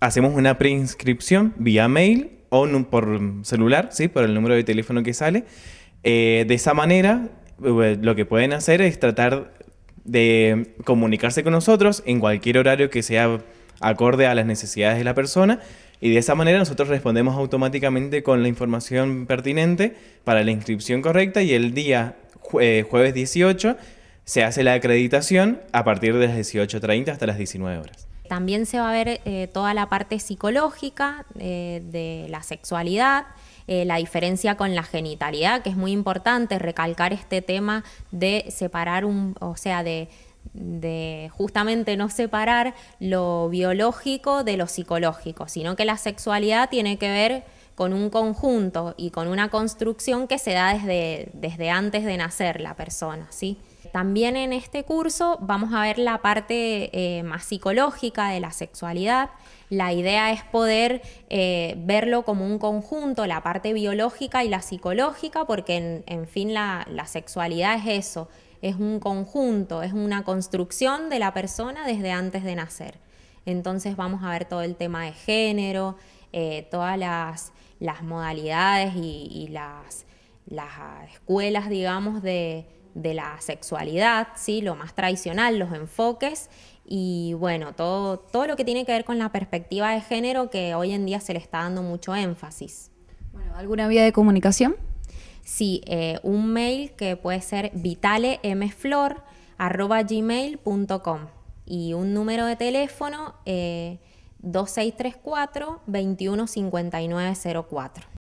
hacemos una preinscripción vía mail o por celular, ¿sí? Por el número de teléfono que sale. Eh, de esa manera, eh, lo que pueden hacer es tratar de comunicarse con nosotros en cualquier horario que sea acorde a las necesidades de la persona y de esa manera nosotros respondemos automáticamente con la información pertinente para la inscripción correcta y el día eh, jueves 18 se hace la acreditación a partir de las 18.30 hasta las 19 horas también se va a ver eh, toda la parte psicológica eh, de la sexualidad, eh, la diferencia con la genitalidad, que es muy importante recalcar este tema de separar un, o sea, de, justamente no separar lo biológico de lo psicológico, sino que la sexualidad tiene que ver con un conjunto y con una construcción que se da desde, desde antes de nacer la persona, ¿sí? también en este curso vamos a ver la parte eh, más psicológica de la sexualidad. La idea es poder eh, verlo como un conjunto, la parte biológica y la psicológica, porque en, fin la, sexualidad es eso, es un conjunto, es una construcción de la persona desde antes de nacer. Entonces vamos a ver todo el tema de género, eh, todas las, modalidades y, las escuelas, digamos, de, de la sexualidad, ¿sí? lo más tradicional, los enfoques y bueno, todo, lo que tiene que ver con la perspectiva de género que hoy en día se le está dando mucho énfasis. Bueno, ¿alguna vía de comunicación? Sí, eh, un mail que puede ser vitalemflor.gmail.com y un número de teléfono eh, 2634 215904.